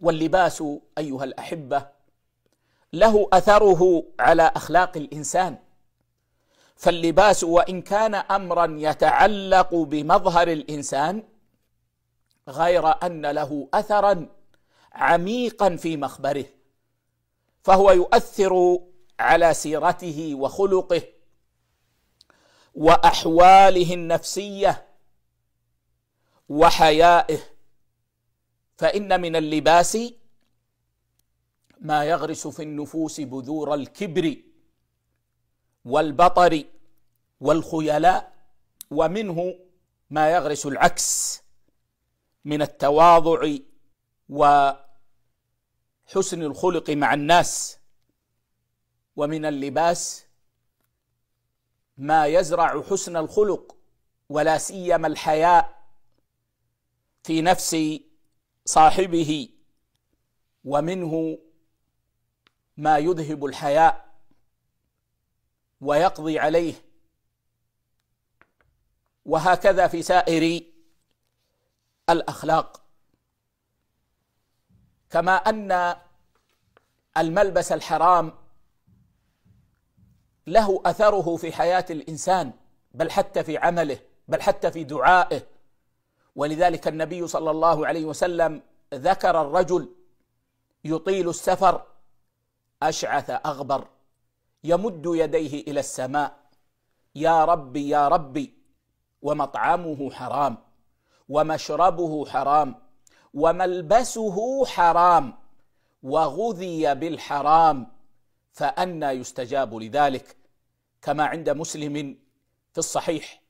واللباس ايها الاحبه له اثره على اخلاق الانسان فاللباس وان كان امرا يتعلق بمظهر الانسان غير ان له اثرا عميقا في مخبره فهو يؤثر على سيرته وخلقه واحواله النفسيه وحيائه فان من اللباس ما يغرس في النفوس بذور الكبر والبطر والخيلاء ومنه ما يغرس العكس من التواضع وحسن الخلق مع الناس ومن اللباس ما يزرع حسن الخلق ولا سيما الحياء في نفس صاحبه ومنه ما يذهب الحياء ويقضي عليه وهكذا في سائر الاخلاق كما ان الملبس الحرام له اثره في حياه الانسان بل حتى في عمله بل حتى في دعائه ولذلك النبي صلى الله عليه وسلم ذكر الرجل يطيل السفر اشعث اغبر يمد يديه الى السماء يا ربي يا ربي ومطعمه حرام ومشربه حرام وملبسه حرام وغذي بالحرام فانى يستجاب لذلك كما عند مسلم في الصحيح